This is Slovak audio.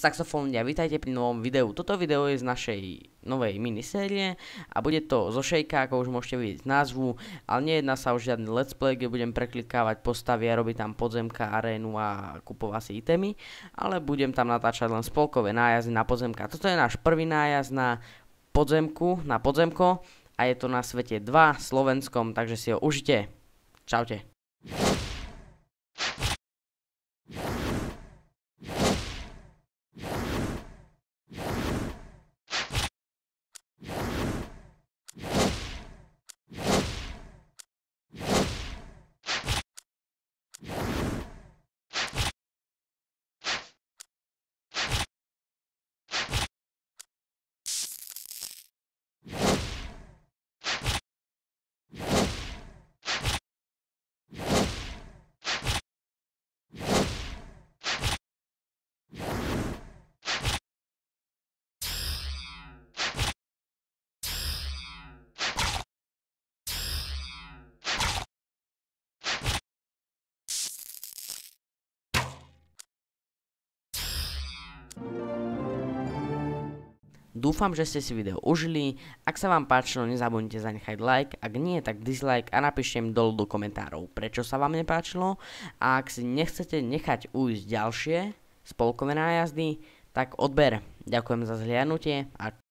a vítajte pri novom videu. Toto video je z našej novej minisérie a bude to zo šejka, ako už môžete vidieť z názvu, ale nejedná sa o žiadny let's play, kde budem preklikávať postavy a robiť tam podzemka, arénu a kupovať si itemy, ale budem tam natáčať len spolkové nájazdy na podzemka. Toto je náš prvý nájazd na podzemku, na podzemko a je to na svete 2 slovenskom, takže si ho užite. Čaute. Dúfam, že ste si video užili. Ak sa vám páčilo, nezabudnite zanechať like. Ak nie, tak dislike a napíšte im dolu do komentárov, prečo sa vám nepáčilo. A ak si nechcete nechať ujsť ďalšie spolkové nájazdy, tak odber. Ďakujem za zhliadnutie a